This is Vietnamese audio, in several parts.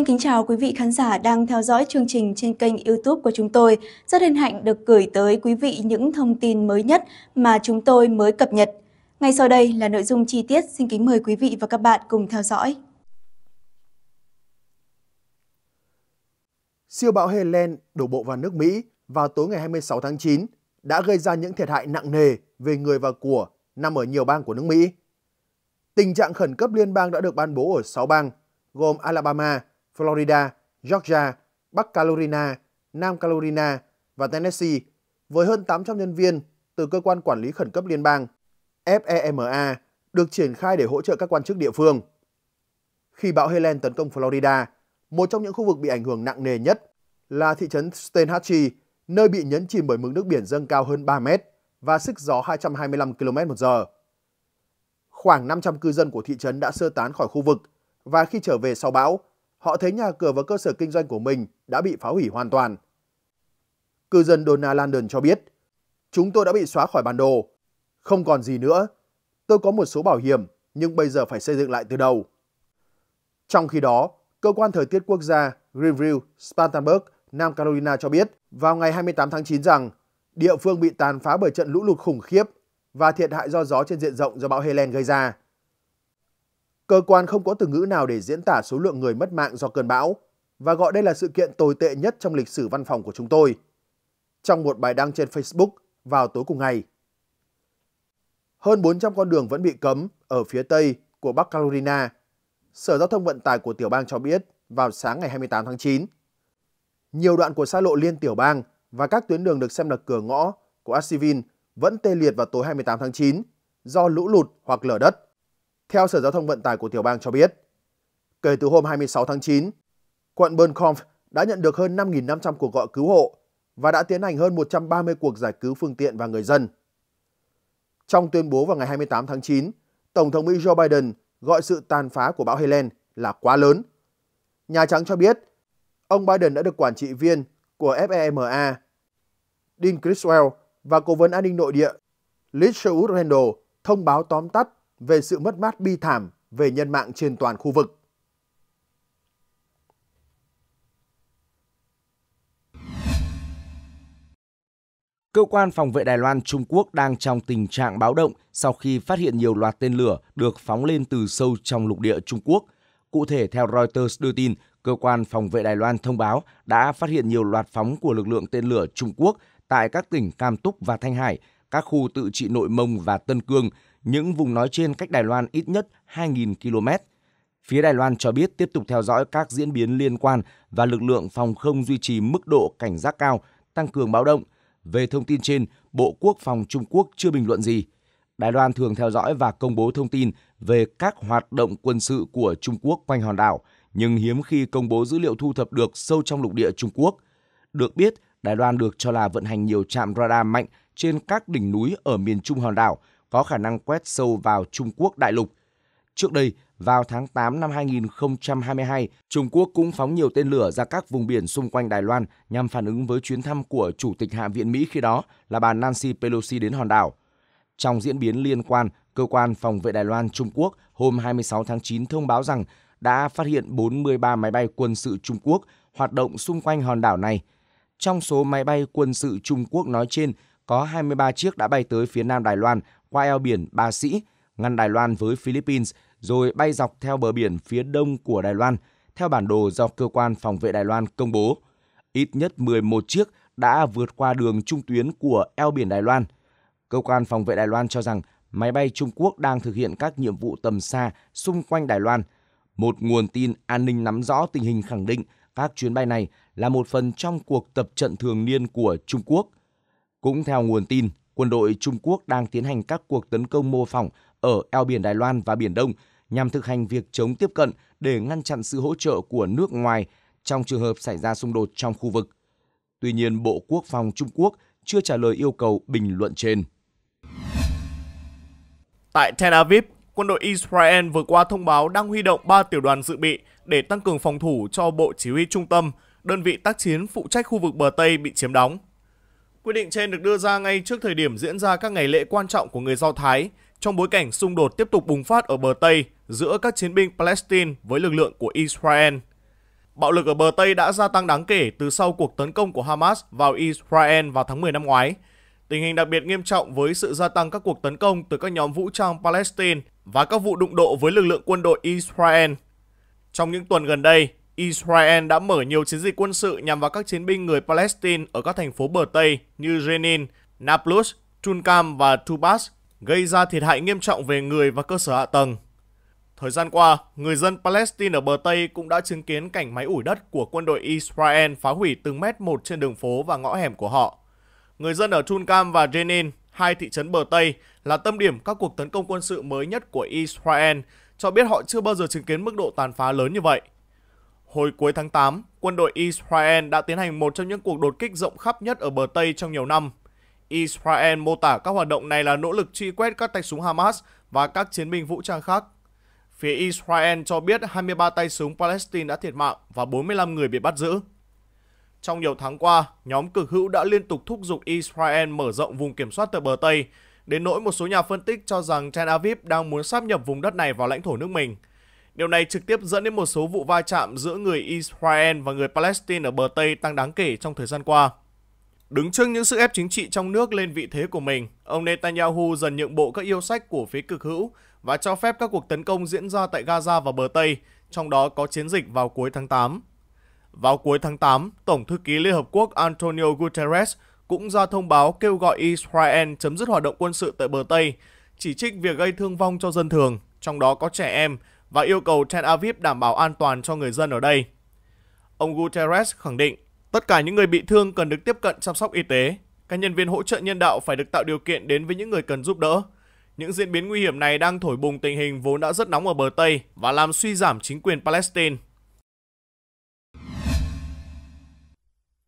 Xin kính chào quý vị khán giả đang theo dõi chương trình trên kênh YouTube của chúng tôi. Rất hân hạnh được gửi tới quý vị những thông tin mới nhất mà chúng tôi mới cập nhật. Ngay sau đây là nội dung chi tiết, xin kính mời quý vị và các bạn cùng theo dõi. Siêu bão Helen đổ bộ vào nước Mỹ vào tối ngày 26 tháng 9 đã gây ra những thiệt hại nặng nề về người và của nằm ở nhiều bang của nước Mỹ. Tình trạng khẩn cấp liên bang đã được ban bố ở 6 bang, gồm Alabama, Florida, Georgia, Bắc Carolina, Nam Carolina và Tennessee với hơn 800 nhân viên từ cơ quan quản lý khẩn cấp liên bang FEMA được triển khai để hỗ trợ các quan chức địa phương. Khi bão Helen tấn công Florida, một trong những khu vực bị ảnh hưởng nặng nề nhất là thị trấn Stainhatchie, nơi bị nhấn chìm bởi mực nước biển dâng cao hơn 3 mét và sức gió 225 km h Khoảng 500 cư dân của thị trấn đã sơ tán khỏi khu vực và khi trở về sau bão, họ thấy nhà cửa và cơ sở kinh doanh của mình đã bị phá hủy hoàn toàn. Cư dân Donna Landon cho biết, chúng tôi đã bị xóa khỏi bản đồ, không còn gì nữa. Tôi có một số bảo hiểm, nhưng bây giờ phải xây dựng lại từ đầu. Trong khi đó, Cơ quan Thời tiết Quốc gia Greenville, Spartanburg, Nam Carolina cho biết vào ngày 28 tháng 9 rằng địa phương bị tàn phá bởi trận lũ lụt khủng khiếp và thiệt hại do gió trên diện rộng do bão Helen gây ra. Cơ quan không có từ ngữ nào để diễn tả số lượng người mất mạng do cơn bão và gọi đây là sự kiện tồi tệ nhất trong lịch sử văn phòng của chúng tôi. Trong một bài đăng trên Facebook vào tối cùng ngày, hơn 400 con đường vẫn bị cấm ở phía tây của Bắc Carolina, Sở Giao thông Vận tải của tiểu bang cho biết vào sáng ngày 28 tháng 9. Nhiều đoạn của xa lộ liên tiểu bang và các tuyến đường được xem là cửa ngõ của Asheville vẫn tê liệt vào tối 28 tháng 9 do lũ lụt hoặc lở đất theo Sở Giao thông Vận tải của tiểu bang cho biết. Kể từ hôm 26 tháng 9, quận Bernconf đã nhận được hơn 5.500 cuộc gọi cứu hộ và đã tiến hành hơn 130 cuộc giải cứu phương tiện và người dân. Trong tuyên bố vào ngày 28 tháng 9, Tổng thống Mỹ Joe Biden gọi sự tàn phá của bão Helen là quá lớn. Nhà Trắng cho biết, ông Biden đã được quản trị viên của FEMA, Dean Criswell và Cố vấn An ninh Nội địa Liz Sherwood Randall thông báo tóm tắt về sự mất mát bi thảm về nhân mạng trên toàn khu vực. Cơ quan phòng vệ Đài Loan Trung Quốc đang trong tình trạng báo động sau khi phát hiện nhiều loạt tên lửa được phóng lên từ sâu trong lục địa Trung Quốc. Cụ thể, theo Reuters đưa tin, cơ quan phòng vệ Đài Loan thông báo đã phát hiện nhiều loạt phóng của lực lượng tên lửa Trung Quốc tại các tỉnh Cam Túc và Thanh Hải các khu tự trị nội Mông và Tân Cương, những vùng nói trên cách Đài Loan ít nhất 2.000 km. Phía Đài Loan cho biết tiếp tục theo dõi các diễn biến liên quan và lực lượng phòng không duy trì mức độ cảnh giác cao, tăng cường báo động. Về thông tin trên, Bộ Quốc phòng Trung Quốc chưa bình luận gì. Đài Loan thường theo dõi và công bố thông tin về các hoạt động quân sự của Trung Quốc quanh hòn đảo, nhưng hiếm khi công bố dữ liệu thu thập được sâu trong lục địa Trung Quốc. Được biết, Đài Loan được cho là vận hành nhiều trạm radar mạnh trên các đỉnh núi ở miền Trung hòn đảo có khả năng quét sâu vào Trung Quốc đại lục. Trước đây, vào tháng 8 năm 2022, Trung Quốc cũng phóng nhiều tên lửa ra các vùng biển xung quanh Đài Loan nhằm phản ứng với chuyến thăm của Chủ tịch Hạ viện Mỹ khi đó là bà Nancy Pelosi đến hòn đảo. Trong diễn biến liên quan, Cơ quan Phòng vệ Đài Loan Trung Quốc hôm 26 tháng 9 thông báo rằng đã phát hiện 43 máy bay quân sự Trung Quốc hoạt động xung quanh hòn đảo này. Trong số máy bay quân sự Trung Quốc nói trên có 23 chiếc đã bay tới phía nam Đài Loan qua eo biển Ba Sĩ, ngăn Đài Loan với Philippines, rồi bay dọc theo bờ biển phía đông của Đài Loan, theo bản đồ do Cơ quan Phòng vệ Đài Loan công bố. Ít nhất 11 chiếc đã vượt qua đường trung tuyến của eo biển Đài Loan. Cơ quan Phòng vệ Đài Loan cho rằng máy bay Trung Quốc đang thực hiện các nhiệm vụ tầm xa xung quanh Đài Loan. Một nguồn tin an ninh nắm rõ tình hình khẳng định các chuyến bay này là một phần trong cuộc tập trận thường niên của Trung Quốc – cũng theo nguồn tin, quân đội Trung Quốc đang tiến hành các cuộc tấn công mô phỏng ở eo biển Đài Loan và Biển Đông nhằm thực hành việc chống tiếp cận để ngăn chặn sự hỗ trợ của nước ngoài trong trường hợp xảy ra xung đột trong khu vực. Tuy nhiên, Bộ Quốc phòng Trung Quốc chưa trả lời yêu cầu bình luận trên. Tại Tel Aviv, quân đội Israel vừa qua thông báo đang huy động 3 tiểu đoàn dự bị để tăng cường phòng thủ cho Bộ Chỉ huy Trung tâm, đơn vị tác chiến phụ trách khu vực bờ Tây bị chiếm đóng. Quyết định trên được đưa ra ngay trước thời điểm diễn ra các ngày lễ quan trọng của người Do Thái, trong bối cảnh xung đột tiếp tục bùng phát ở bờ Tây giữa các chiến binh Palestine với lực lượng của Israel. Bạo lực ở bờ Tây đã gia tăng đáng kể từ sau cuộc tấn công của Hamas vào Israel vào tháng 10 năm ngoái. Tình hình đặc biệt nghiêm trọng với sự gia tăng các cuộc tấn công từ các nhóm vũ trang Palestine và các vụ đụng độ với lực lượng quân đội Israel. Trong những tuần gần đây, Israel đã mở nhiều chiến dịch quân sự nhằm vào các chiến binh người Palestine ở các thành phố bờ Tây như Jenin, Nablus, Tulkam và Tubas, gây ra thiệt hại nghiêm trọng về người và cơ sở hạ tầng. Thời gian qua, người dân Palestine ở bờ Tây cũng đã chứng kiến cảnh máy ủi đất của quân đội Israel phá hủy từng mét một trên đường phố và ngõ hẻm của họ. Người dân ở Tulkam và Jenin, hai thị trấn bờ Tây, là tâm điểm các cuộc tấn công quân sự mới nhất của Israel, cho biết họ chưa bao giờ chứng kiến mức độ tàn phá lớn như vậy. Hồi cuối tháng 8, quân đội Israel đã tiến hành một trong những cuộc đột kích rộng khắp nhất ở bờ Tây trong nhiều năm. Israel mô tả các hoạt động này là nỗ lực truy quét các tay súng Hamas và các chiến binh vũ trang khác. Phía Israel cho biết 23 tay súng Palestine đã thiệt mạng và 45 người bị bắt giữ. Trong nhiều tháng qua, nhóm cực hữu đã liên tục thúc giục Israel mở rộng vùng kiểm soát tại bờ Tây, đến nỗi một số nhà phân tích cho rằng Tel Aviv đang muốn sáp nhập vùng đất này vào lãnh thổ nước mình – Điều này trực tiếp dẫn đến một số vụ va chạm giữa người Israel và người Palestine ở bờ Tây tăng đáng kể trong thời gian qua. Đứng trước những sức ép chính trị trong nước lên vị thế của mình, ông Netanyahu dần nhượng bộ các yêu sách của phía cực hữu và cho phép các cuộc tấn công diễn ra tại Gaza và bờ Tây, trong đó có chiến dịch vào cuối tháng 8. Vào cuối tháng 8, Tổng thư ký Liên Hợp Quốc Antonio Guterres cũng ra thông báo kêu gọi Israel chấm dứt hoạt động quân sự tại bờ Tây, chỉ trích việc gây thương vong cho dân thường, trong đó có trẻ em và yêu cầu Tel Aviv đảm bảo an toàn cho người dân ở đây. Ông Guterres khẳng định, tất cả những người bị thương cần được tiếp cận chăm sóc y tế. Các nhân viên hỗ trợ nhân đạo phải được tạo điều kiện đến với những người cần giúp đỡ. Những diễn biến nguy hiểm này đang thổi bùng tình hình vốn đã rất nóng ở bờ Tây và làm suy giảm chính quyền Palestine.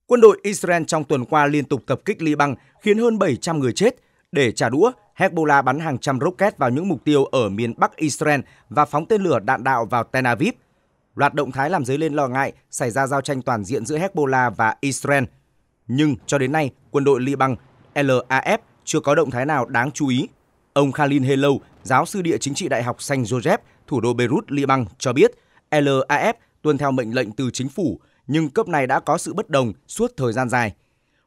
Quân đội Israel trong tuần qua liên tục tập kích Liban khiến hơn 700 người chết để trả đũa Hezbollah bắn hàng trăm rocket vào những mục tiêu ở miền Bắc Israel và phóng tên lửa đạn đạo vào Tel Aviv. Loạt động thái làm dấy lên lo ngại xảy ra giao tranh toàn diện giữa Hezbollah và Israel. Nhưng cho đến nay, quân đội Liban LAF chưa có động thái nào đáng chú ý. Ông Khalil Helou, giáo sư địa chính trị Đại học Saint Joseph, thủ đô Beirut, Liban cho biết LAF tuân theo mệnh lệnh từ chính phủ, nhưng cấp này đã có sự bất đồng suốt thời gian dài.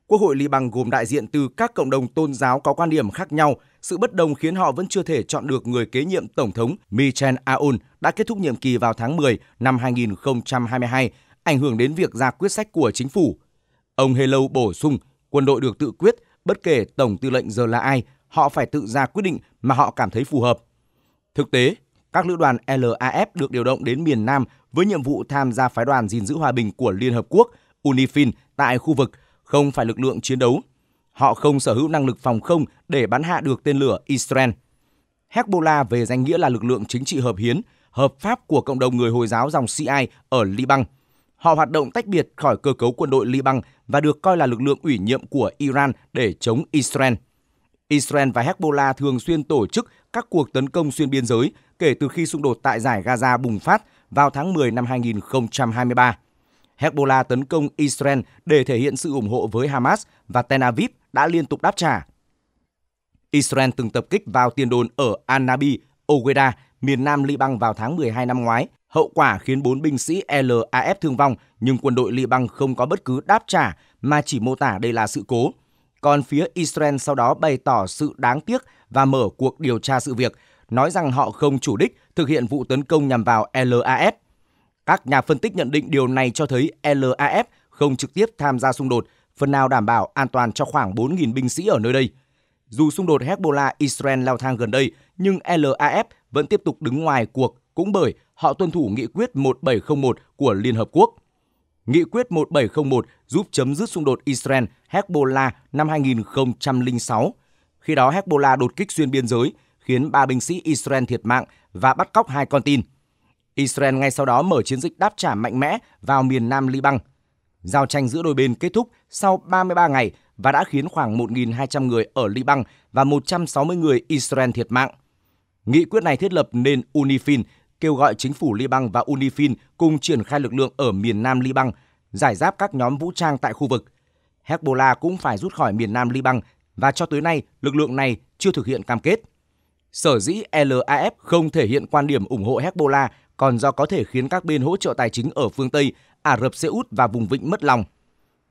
Quốc hội Liban gồm đại diện từ các cộng đồng tôn giáo có quan điểm khác nhau. Sự bất đồng khiến họ vẫn chưa thể chọn được người kế nhiệm Tổng thống Michel Aoun đã kết thúc nhiệm kỳ vào tháng 10 năm 2022, ảnh hưởng đến việc ra quyết sách của chính phủ. Ông Hello bổ sung, quân đội được tự quyết, bất kể Tổng tư lệnh giờ là ai, họ phải tự ra quyết định mà họ cảm thấy phù hợp. Thực tế, các lữ đoàn LAF được điều động đến miền Nam với nhiệm vụ tham gia phái đoàn gìn giữ hòa bình của Liên Hợp Quốc UNIFIL tại khu vực – không phải lực lượng chiến đấu. Họ không sở hữu năng lực phòng không để bắn hạ được tên lửa Israel. Hezbollah về danh nghĩa là lực lượng chính trị hợp hiến, hợp pháp của cộng đồng người Hồi giáo dòng Shiite ở Liban. Họ hoạt động tách biệt khỏi cơ cấu quân đội Liban và được coi là lực lượng ủy nhiệm của Iran để chống Israel. Israel và Hezbollah thường xuyên tổ chức các cuộc tấn công xuyên biên giới kể từ khi xung đột tại giải Gaza bùng phát vào tháng 10 năm 2023. Hezbollah tấn công Israel để thể hiện sự ủng hộ với Hamas và Tel Aviv đã liên tục đáp trả. Israel từng tập kích vào tiền đồn ở Anabi, Ogeda, miền nam Liban vào tháng 12 năm ngoái. Hậu quả khiến 4 binh sĩ LAF thương vong, nhưng quân đội Liban không có bất cứ đáp trả mà chỉ mô tả đây là sự cố. Còn phía Israel sau đó bày tỏ sự đáng tiếc và mở cuộc điều tra sự việc, nói rằng họ không chủ đích thực hiện vụ tấn công nhằm vào LAF. Các nhà phân tích nhận định điều này cho thấy LAF không trực tiếp tham gia xung đột, phần nào đảm bảo an toàn cho khoảng 4.000 binh sĩ ở nơi đây. Dù xung đột Hezbollah-Israel leo thang gần đây, nhưng LAF vẫn tiếp tục đứng ngoài cuộc cũng bởi họ tuân thủ nghị quyết 1701 của Liên Hợp Quốc. Nghị quyết 1701 giúp chấm dứt xung đột Israel-Hezbollah năm 2006. Khi đó Hezbollah đột kích xuyên biên giới, khiến ba binh sĩ Israel thiệt mạng và bắt cóc hai con tin – Israel ngay sau đó mở chiến dịch đáp trả mạnh mẽ vào miền nam Liban. Giao tranh giữa đôi bên kết thúc sau 33 ngày và đã khiến khoảng 1.200 người ở Liban và 160 người Israel thiệt mạng. Nghị quyết này thiết lập nên UNIFIL, kêu gọi chính phủ Liban và UNIFIL cùng triển khai lực lượng ở miền nam Liban, giải giáp các nhóm vũ trang tại khu vực. Hezbollah cũng phải rút khỏi miền nam Liban và cho tới nay lực lượng này chưa thực hiện cam kết. Sở dĩ LAF không thể hiện quan điểm ủng hộ Hezbollah còn do có thể khiến các bên hỗ trợ tài chính ở phương Tây, Ả Rập Xê Út và vùng vịnh mất lòng.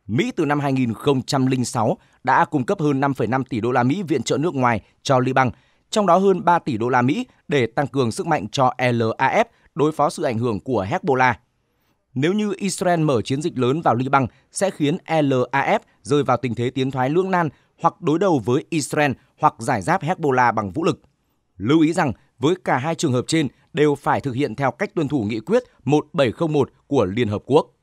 Mỹ từ năm 2006 đã cung cấp hơn 5,5 tỷ đô la Mỹ viện trợ nước ngoài cho Liban, trong đó hơn 3 tỷ đô la Mỹ để tăng cường sức mạnh cho LAF đối phó sự ảnh hưởng của Hezbollah. Nếu như Israel mở chiến dịch lớn vào Liban sẽ khiến LAF rơi vào tình thế tiến thoái lưỡng nan hoặc đối đầu với Israel hoặc giải giáp Hezbollah bằng vũ lực. Lưu ý rằng với cả hai trường hợp trên, đều phải thực hiện theo cách tuân thủ nghị quyết 1701 của Liên Hợp Quốc.